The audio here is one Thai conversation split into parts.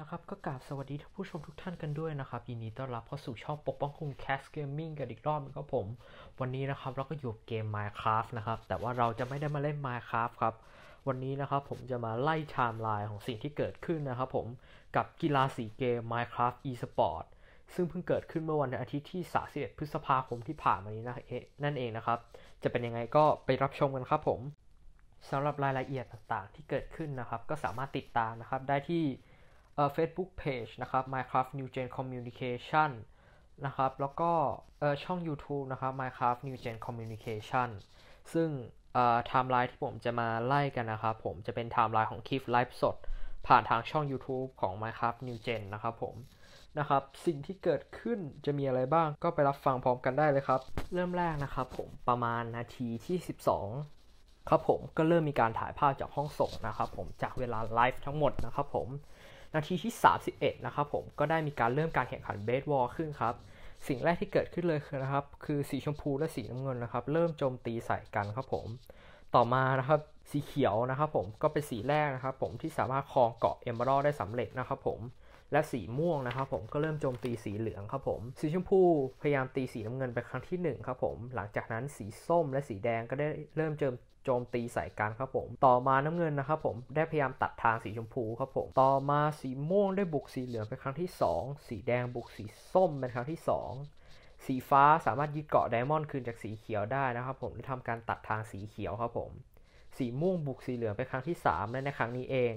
นะครับก็กราบสวัสดีท่านผู้ชมทุกท่านกันด้วยนะครับยินดีต้อนรับเข้าสู่ช่องปกป้องคุณแคสเกมมิ่งกันอีกรอบนึงครับผม วันนี้นะครับเราก็อยู่เกม Minecraft นะครับ แต่ว่าเราจะไม่ได้มาเล่น Minecraft ครับ วันนี้นะครับผมจะมาไล่ไทม์ไลน์ของสิ่งที่เกิดขึ้นนะครับผมกับกีฬาสีเกม Minecraft eSport ซึ่งเพิ่งเกิดขึ้นเมื่อวันอาทิตย์ที่31พฤษภาคมที่ผ่านมานี้นะนั่นเองนะครับจะเป็นยังไงก็ไปรับชมกันครับผมสำหรับรายละเอียดต่างๆ ที่เกิดขึ้นนะครับ ก็สามารถติดตามนะครับได้ที่เฟซบุ๊กเพจนะครับ Minecraft New Gen Communication นะครับ แล้วก็ช่อง YouTube นะครับ Minecraft New Gen Communication ซึ่งไทม์ไลน์ที่ผมจะมาไล่กันนะครับผมจะเป็นไทม์ไลน์ของคลิปไลฟ์สด ผ่านทางช่อง YouTube ของ Minecraft New Gen นะครับผมนะครับสิ่งที่เกิดขึ้นจะมีอะไรบ้างก็ไปรับฟังพร้อมกันได้เลยครับ เริ่มแรกนะครับผมประมาณนาทีที่ 12 ครับผมก็เริ่มมีการถ่ายภาพจากห้องส่งนะครับผมจากเวลาไลฟ์ทั้งหมดนะครับผมนาทีที่ 31 นะครับผม ก็ได้มีการเริ่มการแข่งขันเบสบอลขึ้นครับ สิ่งแรกที่เกิดขึ้นเลย คือนะครับ คือสีชมพูและสีน้ำเงินนะครับ เริ่มโจมตีใส่กันครับผม ต่อมานะครับ สีเขียวนะครับผม ก็เป็นสีแรกนะครับผมที่สามารถครองเกาะเอมอรอได้สำเร็จนะครับผม และสีม่วงนะครับผมก็เริ่มโจมตีสีเหลืองครับผม สีชมพูพยายามตีสีน้ำเงินไปครั้งที่1ครับผม หลังจากนั้นสีส้มและสีแดงก็ได้เริ่มโจมจมตีใส่กันครับผม ต่อมาน้ำเงินนะครับผม ได้พยายามตัดทางสีชมพูครับผม ต่อมาสีม่วงได้บุกสีเหลืองเป็นครั้งที่ 2 สีแดงบุกสีส้มเป็นครั้งที่ 2 สีฟ้าสามารถยึดเกาะไดมอนด์คืนจากสีเขียวได้นะครับผมและทำการตัดทางสีเขียวครับผม สีม่วงบุกสีเหลืองเป็นครั้งที่3และในครั้งนี้เอง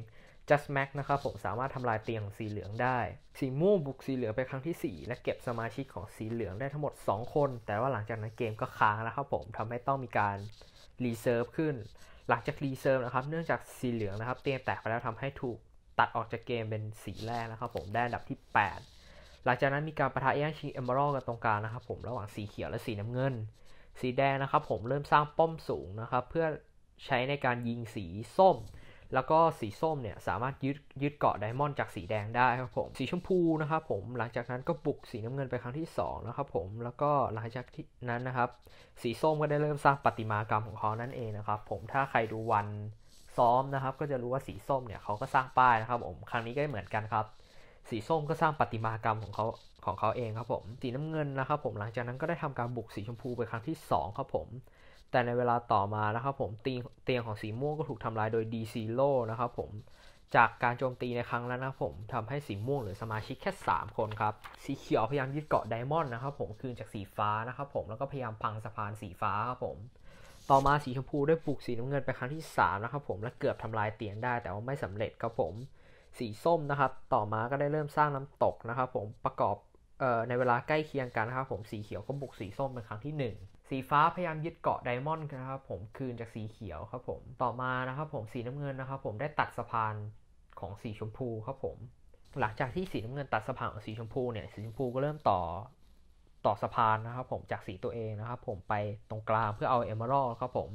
Just Max นะครับผมสามารถทำลายเตียงของสีเหลืองได้ สีม่วงบุกสีเหลืองไปครั้งที่4และเก็บสมาชิกของสีเหลืองได้ทั้งหมด2คน แต่ว่าหลังจากนั้นเกมก็ค้างแล้วครับผมทำให้ต้องมีการรีเซิร์ฟขึ้นหลังจากรีเซิร์ฟนะครับเนื่องจากสีเหลืองนะครับ เตียงแตกไปแล้วทำให้ถูกตัดออกจากเกมเป็นสีแรกนะครับ ผมได้อันดับที่ 8 หลังจากนั้นมีการประทะแย่งชิงเอมเบอรกันตรงกลางนะครับ ผมระหว่างสีเขียวและสีน้ำเงิน สีแดงนะครับผมเริ่มสร้างป้อมสูงนะครับ เพื่อใช้ในการยิงสีส้มแล้วก็สีส้มเนี่ยสามารถยึดยึดเกาะไดมอนด์จากสีแดงได้ครับผมสีชมพูนะครับผมหลังจากนั้นก็บุกสีน้ำเงินไปครั้งที่2นะครับผมแล้วก็หลังจากที่นั้นนะครับ สีส้มก็ได้เริ่มสร้างปฏิมากรรมของเขานั่นเองนะครับ ผมถ้าใครดูวันซ้อมนะครับ ก็จะรู้ว่าสีส้มเนี่ยเขาก็สร้างป้ายนะครับ ผมครั้งนี้ก็เหมือนกันครับ สีส้มก็สร้างปฏิมากรรมของเขาของเขาเองครับผมสีน้ำเงินนะครับ ผมหลังจากนั้นก็ได้ทำการบุกสีชมพูไปครั้งที่2ครับผมแต่ในเวลาต่อมานะครับผมเตียงของสีม่วงก็ถูกทำลายโดยดีซีโนะครับผมจากการโจมตีในครั้งแล้วนะครับผมทำให้สีม่วงเหลือสมาชิกแค่ 3 คนครับ สีเขียวพยายามยึดเกาะไดมอนด์นะครับผมคืนจากสีฟ้านะครับผมแล้วก็พยายามพังสะพานสีฟ้าครับผมต่อมาสีชมพูได้ปลุกสีน้ำเงินไปครั้งที่3นะครับผมและเกือบทำลายเตียงได้แต่ว่าไม่สำเร็จครับผมสีส้มนะครับต่อมาก็ได้เริ่มสร้างน้ำตกนะครับผมประกอบในเวลาใกล้เคียงกันนะครับผมสีเขียวก็บุกสีส้มเป็นครั้งที่ 1สีฟ้า พยายามยึดเกาะไดมอนด์นะครับผมคืนจากสีเขียวครับผมต่อมานะครับผมสีน้ำเงินนะครับผมได้ตัดสะพานของสีชมพูครับผม หลังจากที่สีน้ำเงิน ตัดสะพานของสีชมพูเนี่ยสีชมพูก็เริ่มต่อต่อสะพานนะครับผมจากสีตัวเองนะครับผมไปตรงกลางเพื่อเอาเอมเมอรัลครับผม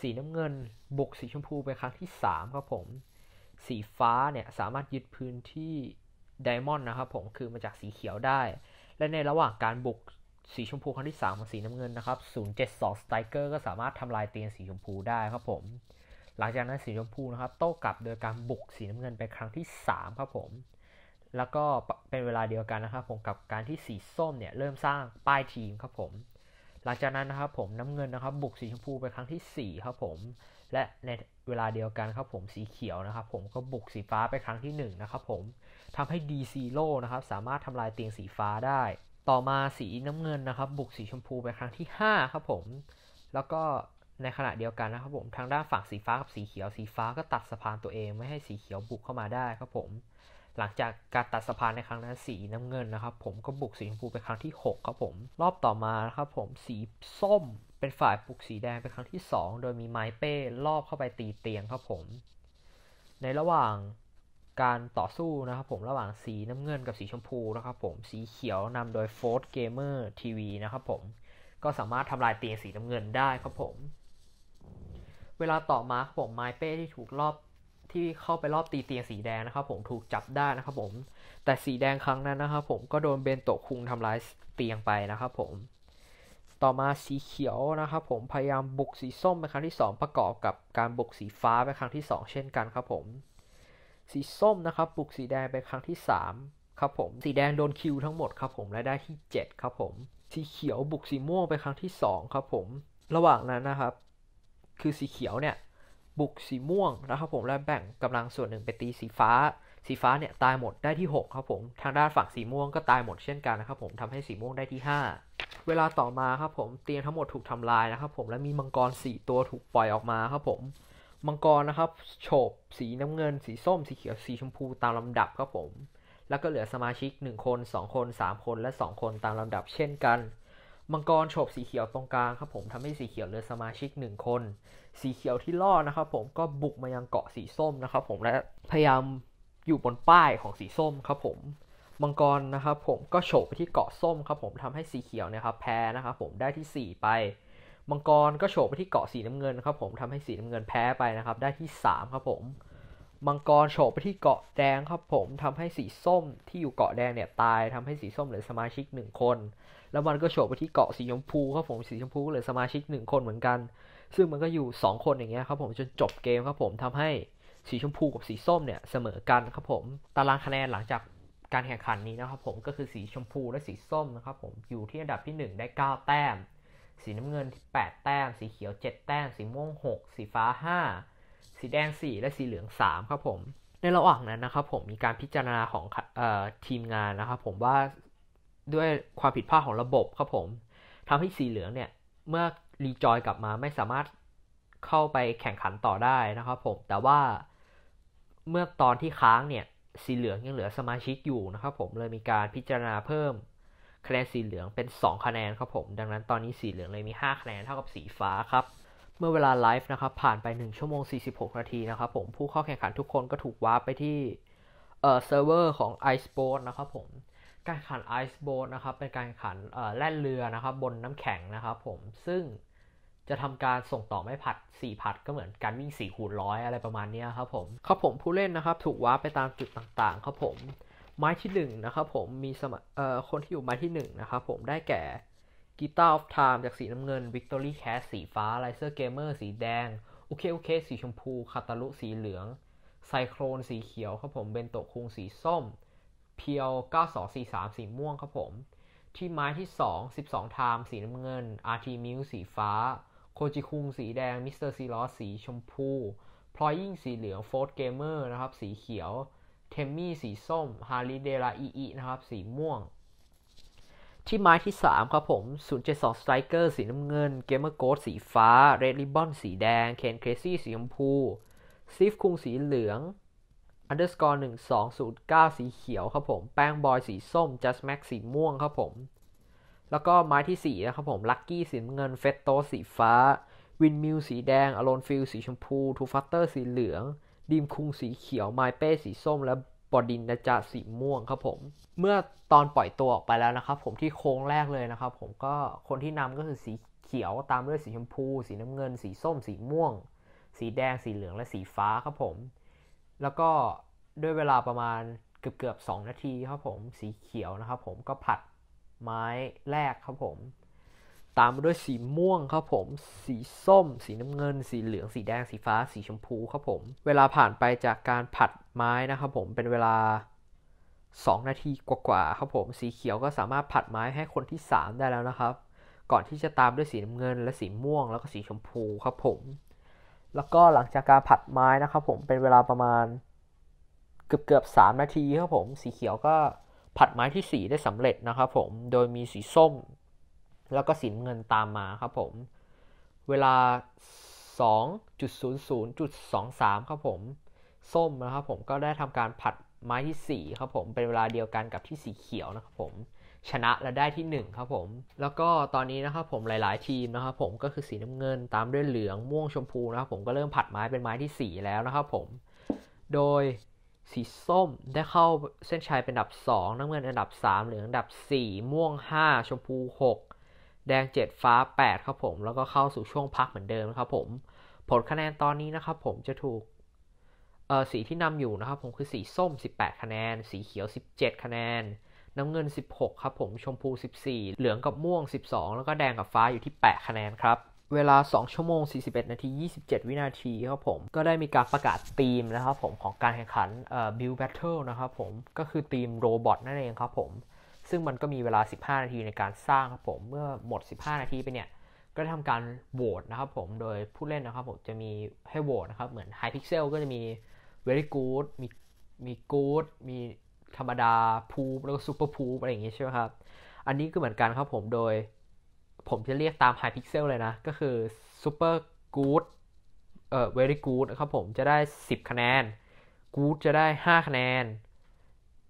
สีน้ำเงินบุกสีชมพูไปครั้งที่3ครับผมสีฟ้าเนี่ยสามารถยึดพื้นที่ไดมอนด์นะครับผมคือมาจากสีเขียวได้ และในระหว่างการบุกสีชมพูครั้งที่3ของสีน้ำเงินนะครับ072 s t เกอร์ก็สามารถทำลายเตียงสีชมพูได้ครับผม หลังจากนั้นสีชมพูนะครับ โต้กลับโดยการบุกสีน้ำเงินไปครั้งที่3ครับผม แล้วก็เป็นเวลาเดียวกันนะครับผมกับการที่สีส้มเนี่ยเริ่มสร้างป้ายทีมครับผม หลังจากนั้นนะครับผมน้ำเงินนะครับบุกสีชมพูไปครั้งที่4ครับผม และในเวลาเดียวกันครับผมสีเขียวนะครับ ผมก็บุกสีฟ้าไปครั้งที่1นะครับผมทำให้ดีซีโร่นะครับสามารถทำลายเตียงสีฟ้าได้ต่อมาสีน้ำเงินนะครับ บุกสีชมพูไปครั้งที่ 5 ครับผม แล้วก็ในขณะเดียวกันนะครับผม ทางด้านฝั่งสีฟ้ากับสีเขียวสีฟ้าก็ตัดสะพานตัวเองไม่ให้สีเขียวบุกเข้ามาได้ครับผม หลังจากการตัดสะพานในครั้งนั้นสีน้ำเงินนะครับ ผมก็บุกสีชมพูไปครั้งที่ 6 ครับผม รอบต่อมาครับ ผมสีส้มเป็นฝ่ายบุกสีแดงเป็นครั้งที่ 2 โดยมีไม้เป้ลอบเข้าไปตีเตียงครับผม ในระหว่างการต่อสู้นะครับผมระหว่างสีน้ำเงินกับสีชมพูนะครับผมสีเขียวนำโดยโฟร์เกมเมอร์ทีวีนะครับผมก็สามารถทำลายเตียงสีน้ำเงินได้ครับผมเวลาต่อมาครับผมไมเป้ที่ถูกรอบที่เข้าไปรอบตีเตียงสีแดงนะครับผมถูกจับได้นะครับผมแต่สีแดงครั้งนั้นนะครับผมก็โดนเบนโตคุงทำลายเตียงไปนะครับผม ต่อมาสีเขียวนะครับผมพยายามบุกสีส้มเป็นครั้งที่ 2 ประกอบกับการบุกสีฟ้าเป็นครั้งที่ 2 เช่นกันครับผมสีส้มนะครับปลุกสีแดงไปครั้งที่3ครับผม สีแดงโดนคิวทั้งหมดครับผมและได้ที่ 7 ครับผมสีเขียวบุกสีม่วงไปครั้งที่ 2 ครับผมระหว่างนั้นนะครับ คือสีเขียวเนี่ย บุกสีม่วงนะครับผมและแบ่งกำลังส่วนหนึ่งไปตีสีฟ้า สีฟ้าเนี่ยตายหมดได้ที่ 6 ครับผม ทางด้านฝั่งสีม่วงก็ตายหมดเช่นกันนะครับผมทำให้สีม่วงได้ที่5เวลาต่อมาครับผมเตียงทั้งหมดถูกทำลายนะครับ ผมและมีมังกร4ตัวถูกปล่อยออกมาครับผมมังกรนะครับโฉบสีน้ำเงินสีส้ม สีเขียวสีชมพูตามลำดับครับผม แล้วก็เหลือสมาชิก 1 คน 2 คน 3 คนและ 2 คนตามลำดับเช่นกันมังกรโฉบสีเขียวตรงกลางครับผมทำให้สีเขียวเหลือสมาชิก 1 คน สีเขียวที่ล่อนะครับผมก็บุกมายังเกาะสีส้มนะครับผมและพยายามอยู่บนป้ายของสีส้มครับผมมังกรนะครับผมก็โฉบไปที่เกาะส้มครับผมทำให้สีเขียวนะครับแพ้นะครับผมได้ที่4ไปมังกรก็โฉบไปที่เกาะสีน้ำเงินครับผมทำให้สีน้ำเงินแพ้ไปนะครับได้ที่ 3 ครับผมมังกรโฉบไปที่เกาะแดงครับผมทำให้สีส้มที่อยู่เกาะแดงเนี่ยตายทำให้สีส้มเหลือสมาชิก1คน แล้วมันก็โฉบไปที่เกาะสีชมพูครับผมสีชมพูเหลือสมาชิก1คนเหมือนกันซึ่งมันก็อยู่ 2 คนอย่างเงี้ยครับผมจนจบเกมครับผมทำให้สีชมพูกับสีส้มเนี่ยเสมอกันครับผมตารางคะแนนหลังจากการแข่งขันนี้นะครับผมก็คือสีชมพูและสีส้มนะครับผมอยู่ที่อันดับที่ 1 ได้ 9 แต้มสีน้ำเงิน8แต้ม สีเขียว7แต้ม สีม่วง6สีฟ้า5สีแดง4 และสีเหลือง3ครับผม ในระหว่างนั้นนะครับผม มีการพิจารณาของออทีมงานนะครับผมว่าด้วยความผิดพลาดของระบบครับผมทำให้สีเหลืองเนี่ยเมื่อรีจอยกลับมาไม่สามารถเข้าไปแข่งขันต่อได้นะครับผมแต่ว่าเมื่อตอนที่ค้างเนี่ย สีเหลืองยังเหลือสมาชิกอยู่นะครับ ผมเลยมีการพิจารณาเพิ่มคะแนนสีเหลืองเป็น 2คะแนนครับผมดังนั้นตอนนี้สีเหลืองเลยมี 5คะแนนเท่ากับสีฟ้า ครับ เมื่อเวลาไลฟ์นะครับ ผ่านไป 1 ชั่วโมง 46 นาทีนะครับ ผมผู้เข้าแข่งขันทุกคนก็ถูกวาร์ปไปที่เอ่อเซิร์ฟเวอร์ของ Ice Boat นะครับผม การขัน Ice b บ a t นะครับเป็นการขันเอ่อแล่นเรือนะครับ บนน้ำแข็งนะครับ ผมซึ่งจะทำการส่งต่อไม่ผัด 4 ผัดก็เหมือนการวิ่ง4คูณร้อยอะไรประมาณนี้ครับผมครับผมผู้เล่นนะครับ ถูกวาร์ปไปตามจุดต่างๆครับผมไม้ที่1นะครับผมมีสมเอ่อคนที่อยู่ไม้ที่1นะครับผมได้แก่กีตาร์ออฟไทม์จากสีน้ำเงิน Victory Cat สีฟ้าไลเซอร์เกมเมอร์สีแดงโอเคโอเค สีชมพูคาตาลุสีเหลืองไซโครนสีเขียวครับผมเบนโตคุงสีส้มเพียว9243 สีม่วงครับผม ที่ไม้ที่2 12ไทม์สีน้ำเงิน RT m u l สีฟ้าโคจิคุงสีแดงมิสเตอร์ซีลอสีชมพูพลอยยิ่งสีเหลืองโฟร์เกมเมอร์นะครับสีเขียวเทมมี่ สีส้ม ฮาริเดรา อีอี นะครับ สีม่วง ที่ไม้ที่ 3 ครับผม 072 Striker สีน้ำเงิน เกมเมอร์โกสีฟ้า เรดลิบบอน สีแดงคน n c r ซี่สีชมพู ซีฟคุงสีเหลืองดอร์สกอร์ห1209สีเขียวครับผมแป้งบอยสีส้ม จัสแม็กสีม่วงครับผม แล้วก็ไม้ที่ 4 นะครับผม ลักกี้สีเงิน เฟตโตสีฟ้า วินมิวสีแดงอโลนฟิลสีชมพู ทูฟัตเตอร์สีเหลืองดีมคุงสีเขียวไมเป้สีส้มและบอดินนาจาสีม่วงครับผม เมื่อตอนปล่อยตัวออกไปแล้วนะครับ ผมที่โค้งแรกเลยนะครับ ผมก็คนที่นำก็คือสีเขียวตามด้วยสีชมพู สีน้ำเงินสีส้ม สีม่วง สีแดง สีเหลืองและสีฟ้าครับผมแล้วก็ด้วยเวลาประมาณเกือบเกือบสองนาทีครับผมสีเขียวนะครับผมก็ผัดไม้แรกครับผมตามมาด้วยสีม่วงครับผม สีส้ม สีน้ำเงิน สีเหลือง สีแดง สีฟ้า สีชมพูครับผม เวลาผ่านไปจากการผัดไม้นะครับผมเป็นเวลา 2 นาทีกว่าๆครับผม สีเขียวก็สามารถผัดไม้ให้คนที่3ได้แล้วนะครับ ก่อนที่จะตามด้วยสีน้ำเงิน และสีม่วง แล้วก็สีชมพูครับผม แล้วก็หลังจากการผัดไม้นะครับผมเป็นเวลาประมาณเกือบเกือบสนาทีครับผม สีเขียวก็ผัดไม้ที่4ได้สำเร็จนะครับ ผม โดยมีสีส้มแล้วก็สินเงินตามมาครับผม เวลา 2.00.23 ครับผม ส้มนะครับผมก็ได้ทำการผัดไม้ที่ 4 ครับผมเป็นเวลาเดียวกันกับที่สีเขียวนะครับผมชนะและได้ที่ 1 ครับผม แล้วก็ตอนนี้นะครับผมหลายๆทีมนะครับผมก็คือสีน้ำเงินตามด้วยเหลือง ม่วงชมพูนะครับผมก็เริ่มผัดไม้เป็นไม้ที่ 4 แล้วนะครับผมโดยสีส้มได้เข้าเส้นชัยเป็นอันดับ2น้ำเงิน อันดับ3เหลืองอันดับ4ม่วง5ชมพู6แดง 7 ฟ้า8ครับผมแล้วก็เข้าสู่ช่วงพักเหมือนเดิมนะครับผมผลคะแนนตอนนี้นะครับผมจะถูก สีที่นำอยู่นะครับผมคือสีส้ม 18 คะแนน สีเขียว 17 คะแนน น้ำเงิน 16 ครับผมชมพู 14 เหลืองกับม่วง 12 แล้วก็แดงกับฟ้าอยู่ที่ 8 คะแนนครับเวลา 2 ชั่วโมง 41 นาที 27 วินาทีครับผม ก็ได้มีการประกาศธีมนะครับผมของการแข่งขันเอ่อบทเทิลนะครับผมก็คือธีมโรบอทนั่นเองครับผมซึ่งมันก็มีเวลา 15 นาทีในการสร้างครับผม เมื่อหมด 15 นาทีไปเนี่ย ก็ทำการโหวตนะครับผม โดยผู้เล่นนะครับผม จะมีให้โหวตนะครับ เหมือน High Pixel ก็จะมี Very Good มีมี Good มีธรรมดาพูแล้วก็ซูเปอร์พูอะไรอย่างงี้ใช่ไหมครับ อันนี้ก็เหมือนกันครับผม โดยผมจะเรียกตาม High Pixel เลยนะ ก็คือซูเปอร์กูดเอ่อ Very Good นะครับผม จะได้ 10 คะแนน Good จะได้ 5 คะแนน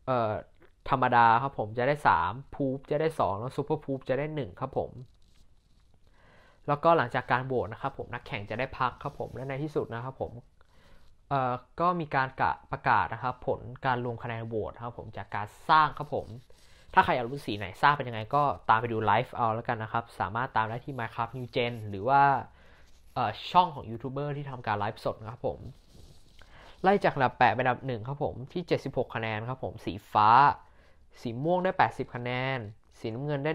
เอ่อธรรมดาครับผมจะได้ 3พูฟจะได้ 2 แล้วซูเปอร์พูฟจะได้ 1 ครับผม แล้วก็หลังจากการโหวตนะครับผมนักแข่งจะได้พักครับผมและในที่สุดนะครับผมก็มีการกะประกาศนะครับผลการลงคะแนนโหวตครับผมจากการสร้างครับผม ถ้าใครอยากรู้สีไหน สร้างเป็นยังไง ก็ตามไปดูไลฟ์เอาแล้วกันนะครับ สามารถตามได้ที่ Minecraft New Gen หรือว่าช่องของยูทูบเบอร์ที่ทำการไลฟ์สดนะครับผมไล่จากอันดับ8ไปอันดับ1ครับผมที่ 76 คะแนนครับผมสีฟ้าสีม่วงได้ 80 คะแนน สีน้ำเงินได้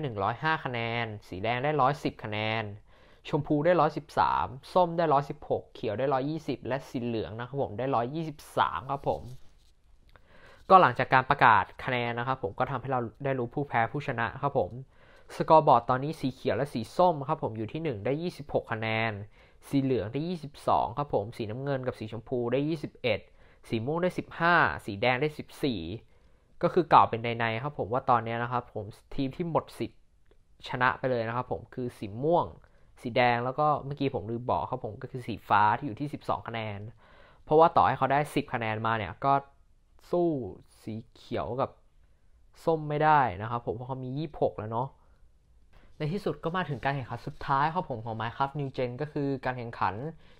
105 คะแนน สีแดงได้ 110คะแนน ชมพูได้113 ส้มได้ 116 เขียวได้ 120 และสีเหลืองนะครับผมได้123ครับผม ก็หลังจากการประกาศคะแนนนะครับผมก็ทำให้เราได้รู้ผู้แพ้ผู้ชนะครับผม สกอร์บอร์ดตอนนี้สีเขียวและสีส้มครับผมอยู่ที่ 1 ได้ 26 คะแนน สีเหลืองได้22ครับผม สีน้ำเงินกับสีชมพูได้ 21 สีม่วงได้ 15 สีแดงได้14ก็คือกล่าวเป็นในๆครับผมว่าตอนนี้นะครับผมทีมที่หมดสิทธิ์ชนะไปเลยนะครับผม คือสีม่วง สีแดงแล้วก็เมื่อกี้ผมลืมบอกครับผมก็คือสีฟ้าที่อยู่ที่ 12 คะแนน เพราะว่าต่อให้เขาได้ 10 คะแนนมาเนี่ยก็สู้สีเขียวกับส้มไม่ได้นะครับผม เพราะเขามี 26 แล้วเนาะในที่สุดก็มาถึงการแข่งขันสุดท้ายครับผมของ Minecraft New Gen ก็คือการแข่งขัน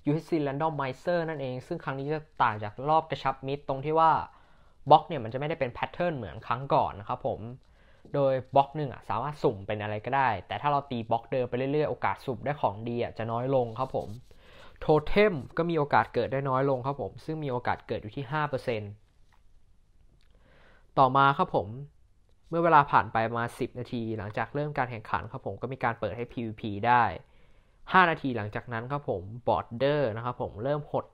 UHC Randomizer นั่นเอง ซึ่งครั้งนี้จะต่างจากรอบกระชับมิตรตรงที่ว่าบล็อกเนี่ยมันจะไม่ได้เป็นแพทเทิร์นเหมือนครั้งก่อนนะครับผม โดยบล็อกหนึ่งอ่ะสามารถสุ่มเป็นอะไรก็ได้ แต่ถ้าเราตีบล็อกเดิมไปเรื่อยๆโอกาสสุ่มได้ของดีอ่ะจะน้อยลงครับผม โทเทมก็มีโอกาสเกิดได้น้อยลงครับผมซึ่งมีโอกาสเกิดอยู่ที่ 5%ต่อมาครับผมเมื่อเวลาผ่านไปมา 10 นาที หลังจากเริ่มการแข่งขันครับผมก็มีการเปิดให้ PVP ได้ 5 นาทีหลังจากนั้นครับผมบอร์ดเดอร์นะครับผมเริ่มหด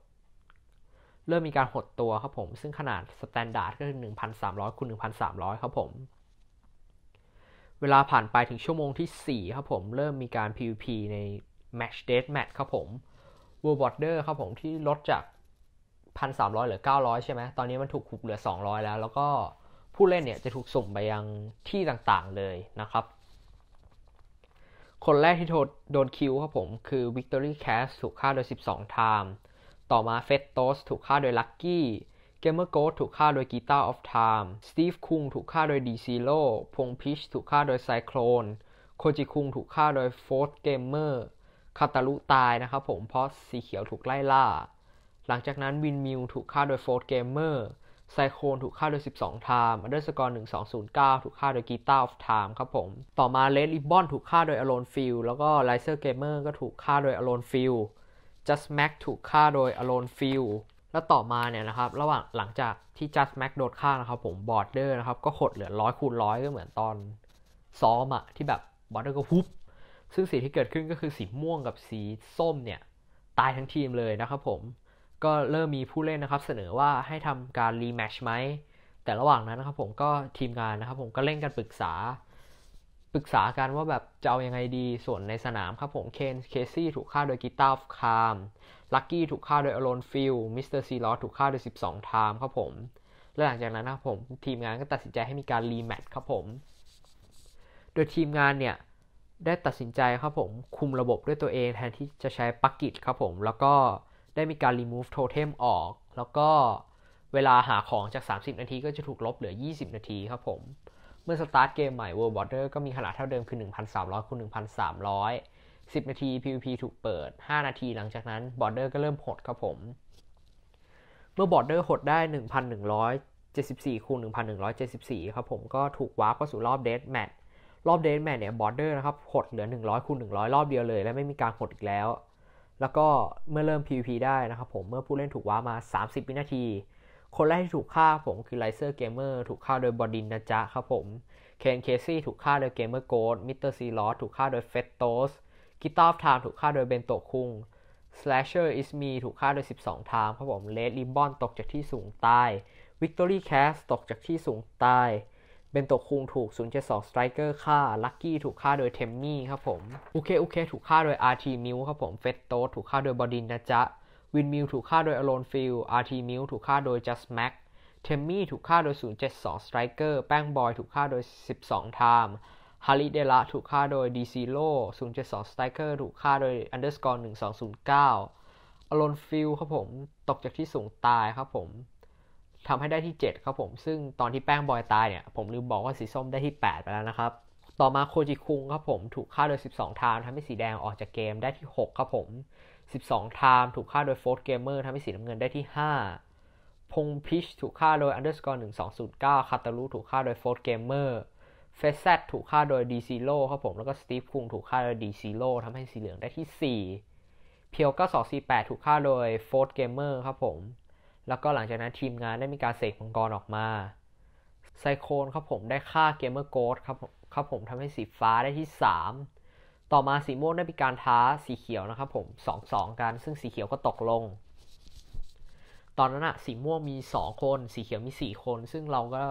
เริ่มมีการหดตัวครับผม ซึ่งขนาดสแตนดาร์ดก็คือ 1,300คูณ1,300ครับผมเวลาผ่านไปถึงชั่วโมงที่ 4 ครับผมเริ่มมีการ PVP ใน Match Date Match ครับผม World Border ครับผมที่ลดจาก 1,300เหลือ 900 ใช่ไหมตอนนี้มันถูกขุบเหลือ 200 แล้ว แล้วก็ผู้เล่นเนี่ยจะถูกส่งไปยังที่ต่างๆเลยนะครับ คนแรกที่โดนคิวครับผมคือ Victory Cast ถูกฆ่าโดย12 time ต่อมาเฟตโตสถูกฆ่าโดยลักกี้ เกมเมอร์โกถูกฆ่าโดยกีตาร์ออฟไทม์สตีฟคุงถูกฆ่าโดยดีซีโร่พงพิชถูกฆ่าโดยไซโคลนโคจิคุงถูกฆ่าโดยโฟร์เกมเมอร์คาตาลุตายนะครับผมเพราะสีเขียวถูกไล่ล่า หลังจากนั้นวินมิวถูกฆ่าโดยโฟร์เกมเมอร์ไซโคลนถูกฆ่าโดย 12ไทม์อันเดอร์สกอร์1209ถูกฆ่าโดยกีตาร์ออฟไทม์ครับผม ต่อมาเลดลิบบอนถูกฆ่าโดยอโลนฟิลแล้วก็ไลเซอร์เกมเมอร์ก็ถูกฆ่าโดยอโลนฟิล Just m a กถูกฆ่าโดย Alone Field และต่อมาเนี่ยนะครับระหว่างหลังจากที่ Just m a กโดนฆ่านะครับผมบอร์เดอร์นะครับก็หดเหลือร้อยคูณร้อยก็เหมือนตอนซ้อมอะที่แบบบอร์เดอร์ก็ฮุบซึ่งสีที่เกิดขึ้นก็คือสีม่วงกับสีส้มเนี่ยตายทั้งทีมเลยนะครับผมก็เริ่มมีผู้เล่นนะครับ เสนอว่าให้ทำการรีแมชไหมแต่ระหว่างนั้นนะครับผมก็ทีมงานนะครับผมก็เล่นกันปรึกษาปรึกษากันว่าแบบจะเอาอยัางไงดีส่วนในสนามครับผมเคนเคซี่ถูกฆ่าโดยกีตาร์คามลักกี้ถูกฆ่าโดยอโรนฟิลมิสเตอร์ซีลอถูกฆ่าโดย 12ไทม์ครับผมและหลังจากนั้นนะครับผมทีมงานก็ตัดสินใจให้มีการรีแมตช์ครับผม โดยทีมงานเนี่ย ได้ตัดสินใจครับผม คุมระบบด้วยตัวเองแทนที่จะใช้ปักกิจครับผมแล้วก็ได้มีการรีมูฟโทเทมออก แล้วก็เวลาหาของจาก 30 นาทีก็จะถูกลบเหลือ 20 นาทีครับผมเมื่อสตาร์ทเกมใหม่ World w a t e r ก็มีขนาดเท่าเดิมคือ 1,300คูณ1,300 10 นาที PVP ถูกเปิด 5 นาทีหลังจากนั้น Border ก็เริ่มหดครับผม เมื่อ Border หดได้ 1,174 คูณ1,174 ครับผมก็ถูกวาร์ปเข้าสู่รอบเดสแมทรอบเดสแมทเนี่ย Border นะครับหดเหลือ 100คูณ100 รอบเดียวเลย และไม่มีการหดอีกแล้ว แล้วก็เมื่อเริ่ม PVP ได้นะครับผมเมื่อผู้เล่นถูกว้ามา 30 วินาทีคนแรกที่ถูกฆ่าผมคือไลเซอร์เกมเมอร์ถูกฆ่าโดยบอดิน นะจ๊ะครับผมเคนเคซี่ถูกฆ่าโดยเกมเมอร์โกดมิสเตอร์ซีลอสถูกฆ่าโดยเฟตโตสกิตาฟทาม์ถูกฆ่าโดยเบนโตคุงสแลชเชอร์อิสมีถูกฆ่าโดย 12 ทางครับผมเลดลิบบอ n ตกจากที่สูงตายวิกตอรี่แคสตกจากที่สูงตายเบนโตคุงถูก 072ตรเกอร์ฆ่าลักกี้ถูกฆ่าโดยเทมมี่ครับผมโอเคโอเคถูกฆ่าโดยอาร์ทีมิวครับผมเฟตโตสถูกฆ่าโดยบอดินนะจ๊ะวินมิลถูกฆ่าโดยอโลนฟิลอาร์ทีมิลถูกฆ่าโดยจัสแม็กเทมมี่ถูกฆ่าโดย 072สไตรเกอร์ แป้งบอยถูกฆ่าโดย 12ไทม์ฮาริเดลาถูกฆ่าโดยดีซีโร่072สไตรเกอร์ ถูกฆ่าโดยอันเดอร์สกอร์1209อโลอนฟิลครับผมตกจากที่สูงตายครับผมทำให้ได้ที่ 7 ครับผม ซึ่งตอนที่แป้งบอยตายเนี่ย ผมลืมบอกว่าสีส้มได้ที่ 8 ไปแล้วนะครับ ต่อมาโคจิคุงครับผมถูกฆ่าโดย12ทมงทำให้สีแดงออกจากเกมได้ที่6ครับผม12ไทม์ถูกฆ่าโดยโฟร์เกมเมอร์ทำให้สีน้ำเงินได้ที่5พงพิชถูกฆ่าโดยอันเดอร์สกอร์1209คาตาลูถูกฆ่าโดยโฟร์เกมเมอร์เฟสเซตถูกฆ่าโดยดีซีโร่ครับผม แล้วก็สตีฟคุงถูกฆ่าโดยดีซีโร่ทำให้สีเหลืองได้ที่ 4เพียวก็สองสี่แปดถูกฆ่าโดยโฟร์เกมเมอร์ครับผม แล้วก็หลังจากนั้นทีมงานได้มีการเสกมังกรออกมาไซโคนครับผมได้ฆ่าเกมเมอร์โกดครับครับผมทำให้สีฟ้าได้ที่3ต่อมาสีม่วงได้มีการท้าสีเขียวนะครับ ผม2อสองกันซึ่งสีเขียวก็ตกลง ตอนนั้นอะสีม่วงมี2คน สีเขียวมี4คน ซึ่งเราก็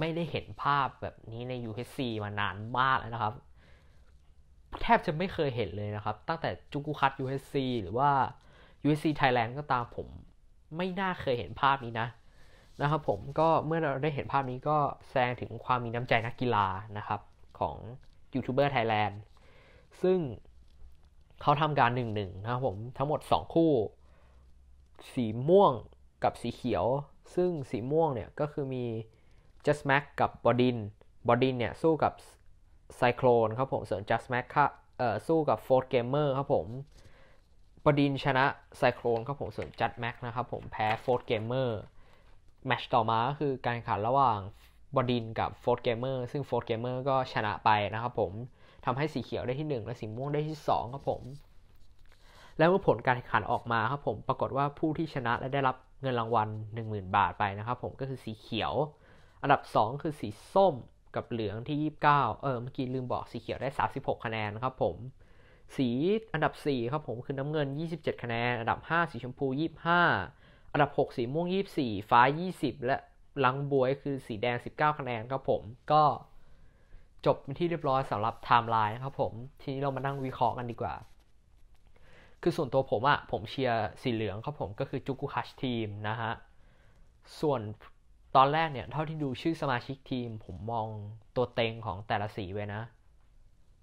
ไม่ได้เห็นภาพแบบนี้ใน UHC มานานมากแล้วนะครับ แทบจะไม่เคยเห็นเลยนะครับตั้งแต่จุกุคัต UHC หรือว่า UHC Thailand ก็ตามผมไม่น่าเคยเห็นภาพนี้นะนะครับ ผมก็เมื่อเราได้เห็นภาพนี้ก็แสดงถึงความมีน้ำใจนักกีฬานะครับ ของยูทูบเบอร์ไทยแลนด์ซึ่งเขาทำการหนึ่งหนึ่งนะครับผมทั้งหมด 2 คู่ สีม่วงกับสีเขียว ซึ่งสีม่วงเนี่ยก็คือมี just m a ็กับบอดินบอดินเนี่ยสู้กับไซโคลนครับผมส่วน just mac ค่ะเอ่อสู้กับโฟร์เกมเมอร์ครับผมบอดินชนะไซโคลนครับผมส่วนจ็ดแม็กนะครับผมแพ้โฟร์เกมเมอร์แมชต่อมาก็คือการขันระหว่างบอดินกับโฟร์เกมเมอร์ซึ่งโฟร์เกมเมอร์ก็ชนะไปนะครับผมทำให้สีเขียวได้ที่1และสีม่วงได้ที่2ครับ ผม แล้วเมื่อผลการแข่งขันออกมาครับผมปรากฏว่าผู้ที่ชนะและได้รับเงินรางวัล10,000บาทไปนะครับ ผมก็คือสีเขียว อันดับ2คือสีส้มกับเหลืองที่29เออเมื่อกี้ลืมบอก สีเขียวได้ 36 คะแนนนะครับผม สีอันดับ 4ครับผมคือน้ำเงิน27คะแนนอันดับ5สีชมพู25อันดับ6สีม่วง24ฟ้า20และลังบวยคือสีแดง19คะแนนครับผมก็จบเป็นที่เรียบร้อยสำหรับไทม์ไลน์นะครับผม ทีนี้เรามานั่งวิเคราะห์กันดีกว่า คือส่วนตัวผมอะผมเชียร์สีเหลืองครับผม ก็คือจุกุคัชทีมนะฮะ ส่วนตอนแรกเนี่ย เท่าที่ดูชื่อสมาชิกทีม ผมมองตัวเต็งของแต่ละสีไว้นะ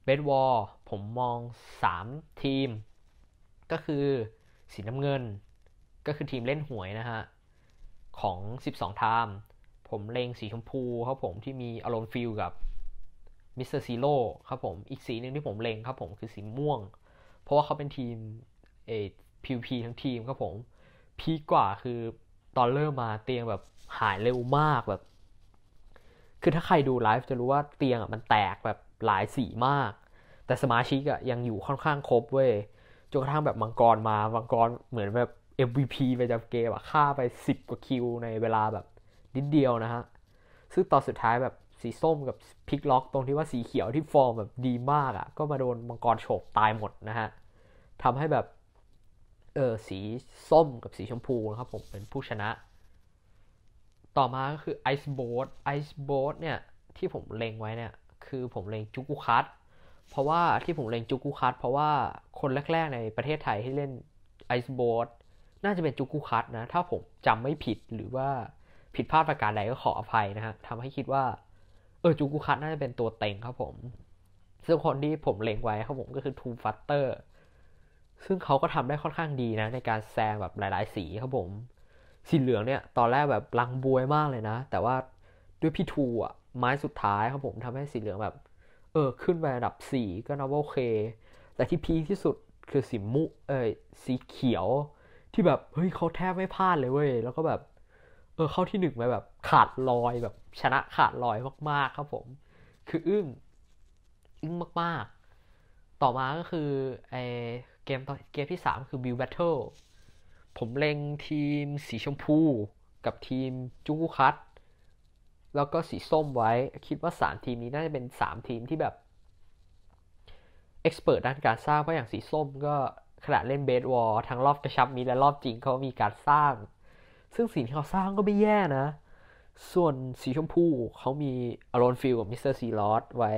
เบดวอลผมมอง3ทีมก็คือ สีน้ำเงิน ก็คือทีมเล่นหวยนะฮะ ของ 12ไทม์ผมเลงสีชมพูครับผมที่มีอารมณ์ฟิลกับมิสเตอร์ซีโร่ครับผมอีกสีหนึ่งที่ผมเล็งครับผมคือสีม่วง เพราะว่าเขาเป็นทีมเอพีพีทั้งทีมครับผม พีกว่าคือตอนเริ่มมาเตียงแบบหายเร็วมากแบบคือถ้าใครดูไลฟ์จะรู้ว่าเตียงอ่ะมันแตกแบบหลายสีมาก แต่สมาชิกอ่ะยังอยู่ค่อนข้างครบเว้ย จนกระทั่งแบบมังกรมามังกรเหมือนแบบ MVP ไปจากเกมอ่ะฆ่าไป10กว่าคิวในเวลาแบบนิดเดียวนะฮะซึ่งตอนสุดท้ายแบบสีส้มกับพิกล็อก ตรงที่ว่าสีเขียวที่ฟอร์มแบบดีมากอะ่ะก็มาโดนมังกรโฉบตายหมดนะฮะทำให้แบบ เออสีส้มกับสีชมพูนะครับผมเป็นผู้ชนะ ต่อมาก็คือไอซ์โบ๊ไอซ์โบ๊เนี่ย ที่ผมเล็งไว้เนี่ย คือผมเล็งจุกุคัตเพราะว่าที่ผมเล็งจุกุคัตเพราะว่าคนแรก ๆในประเทศไทยที่เล่นไอซ์โบ๊น่าจะเป็นจุกุคัตนะถ้าผมจำไม่ผิดหรือว่าผิดพลาดประการใดก็ขออภัยนะฮะทำให้คิดว่าเออจูกุคัตน่าจะเป็นตัวเต็งครับผม ซึ่งคนที่ผมเล็งไว้ครับผมก็คือทูฟัตเตอร์ซึ่งเขาก็ทำได้ค่อนข้างดีนะ ในการแซงแบบหลาย ๆ สีครับผม สีเหลืองเนี่ย ตอนแรกแบบลังบวยมากเลยนะ แต่ว่าด้วยพี่ทูอ่ะไม้สุดท้ายครับผมทำให้สีเหลืองแบบ เออ ขึ้นไประดับสี่ก็นับว่าโอเค แต่ที่พีที่สุดคือสีมุ เออสีเขียว ที่แบบเฮ้ยเขาแทบไม่พลาดเลยเว้ยแล้วก็แบบเออเข้าที่หนึ่งไปแบบขาดลอยแบบชนะขาดลอยมาก ๆ ครับผม คืออึ้งอึ้งมากๆ ต่อมาก็คือไอเกมตอนเกมที่สามคือบิวแบทเทิลผมเล็งทีมสีชมพู กับทีมจุกุคัตแล้วก็สีส้มไว้ คิดว่าสามทีมนี้น่าจะเป็นสามทีมที่แบบ เอ็กซ์เพรสด้านการสร้างเพราะอย่างสีส้มก็ขณะเล่นเบสวอลทั้งรอบกระชับมีและรอบจริงเขามีการสร้างซึ่งสิ่งที่เขาสร้างก็ไม่แย่นะ ส่วนสีชมพู เขามีอารอนฟิลกับมิสเตอร์ซีลอสไว้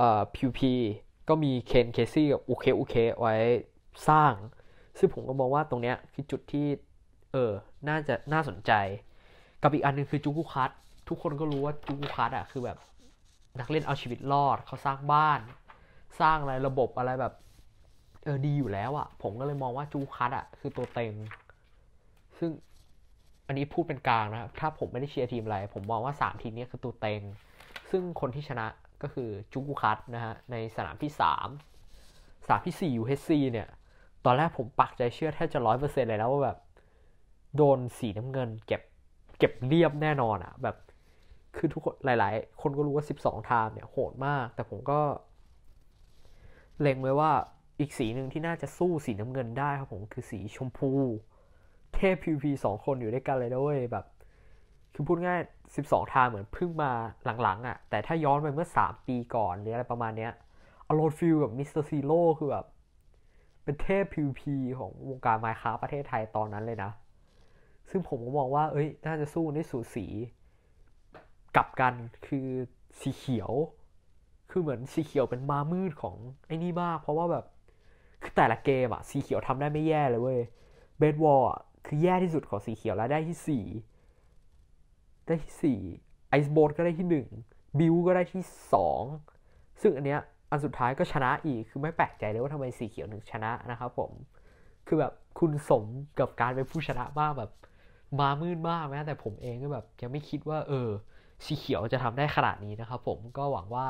อ่าพิวพีก็มีเคนเคซี่กับโอเคโอเค ไว้สร้าง ซึ่งผมก็มองว่าตรงเนี้ยคือจุดที่ เออน่าจะน่าสนใจ กับอีกอันนึงคือจูกุคัตทุกคนก็รู้ว่าจูกุคัตอ่ะคือแบบนักเล่นเอาชีวิตรอดเขาสร้างบ้าน สร้างอะไรระบบอะไรแบบ เออดีอยู่แล้วอะ่ะผมก็เลยมองว่าจูคัตอ่ะคือตัวเต็งซึ่งอันนี้พูดเป็นกลางนะครับ ถ้าผมไม่ได้เชียร์ทีมอะไร ผมมองว่า 3 ทีมนี้คือตัวเต็งซึ่งคนที่ชนะก็คือจุกุคัตนะฮะในสนามที่ 3 สนามที่4 UHC เนี่ย ตอนแรกผมปักใจเชื่อแทบจะร้อยเปอร์เซ็นต์เลยแล้ว ว่าแบบ โดนสีน้ำเงินเก็บเก็บเรียบแน่นอนอะแบบคือทุกคนหลายๆ คนก็รู้ว่า 12ทามเนี่ยโหดมาก แต่ผมก็เล็งไว้ว่าอีกสีหนึ่งที่น่าจะสู้สีน้ำเงินได้ครับผมคือสีชมพูเทพพีพีสองคนอยู่ด้วยกันเลยนะเว้ยแบบ คือพูดง่ายสสิบองทาเหมือนเพิ่งมาหลังๆอะ่ะ แต่ถ้าย้อนไปเมื่อสามปีก่อนหรืออะไรประมาณเนี้ยอโรดฟิลกับมิสเตอร์ซีโร่คือแบบ เป็นเทพพีพีของวงการไมค้าประเทศไทยตอนนั้นเลยนะ ซึ่งผมก็มองว่า เอ้ย น่าจะสู้ในสูสีกับกัน คือสีเขียว คือเหมือนสีเขียวเป็นมามืดของไอ้นี่มาก เพราะว่าแบบ คือแต่ละเกมอะสีเขียวทำได้ไม่แย่เลยเว้ยเบนวอลคือแย่ที่สุดของสีเขียวแล้วได้ที่สี่ได้ที่สี่ไอซ์โบดก็ได้ที่หนึ่งบิวก็ได้ที่สองซึ่งอันเนี้ยอันสุดท้ายก็ชนะอีกคือไม่แปลกใจเลยว่าทำไมสีเขียวถึงชนะนะครับ ผมคือแบบคุณสมกับการเป็นผู้ชนะมากแบบมามืดมากแม้แต่ผมเองก็แบบยังไม่คิดว่าเออสีเขียวจะทำได้ขนาดนี้นะครับผมก็หวังว่า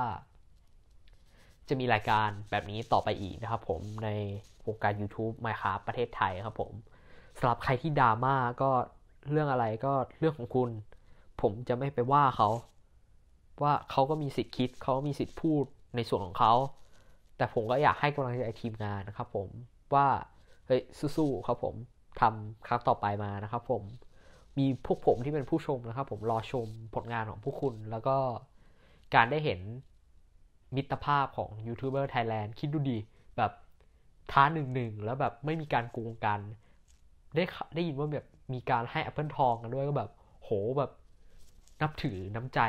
จะมีรายการแบบนี้ต่อไปอีกนะครับผมในวงการ YouTube Minecraft ประเทศไทยครับผมสำหรับใครที่ดราม่าก็เรื่องอะไรก็เรื่องของคุณ ผมจะไม่ไปว่าเขาว่าเขาก็มีสิทธิ์คิดเขามีสิทธิ์พูดในส่วนของเขา แต่ผมก็อยากให้กำลังใจทีมงานนะครับผมว่าเฮ้ยสู้ๆครับผมทำครั้งต่อไปมานะครับผมมีพวกผมที่เป็นผู้ชมนะครับผมรอชมผลงานของพวกคุณ แล้วก็การได้เห็นมิตรภาพของยูทูบเบอร์ไทยแลนด์คิดดูดีแบบท้าหนึ่งหนึ่งแล้วแบบไม่มีการโกงกันได้ได้ยินว่าแบบมีการให้แอปเปิลทองกันด้วยก็แบบโหแบบ นับถือน้ำใจ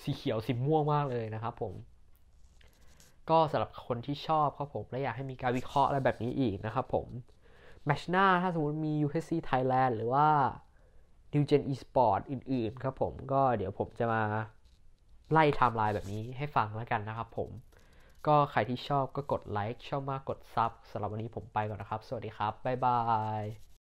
สีเขียวสีม่วงมากเลยนะครับผม ก็สำหรับคนที่ชอบครับผมและอยากให้มีการวิเคราะห์อะไรแบบนี้อีกนะครับผม แมชหน้า ถ้าสมมติมี u f c Thailand หรือว่า New Gen Esport อื่นๆครับผม ก็เดี๋ยวผมจะมาไล่ไทม์ไลน์แบบนี้ให้ฟังแล้วกันนะครับผมก็ใครที่ชอบก็กดไลค์ชอบมากกดซับสำหรับวันนี้ผมไปก่อนนะครับ สวัสดีครับบ๊ายบาย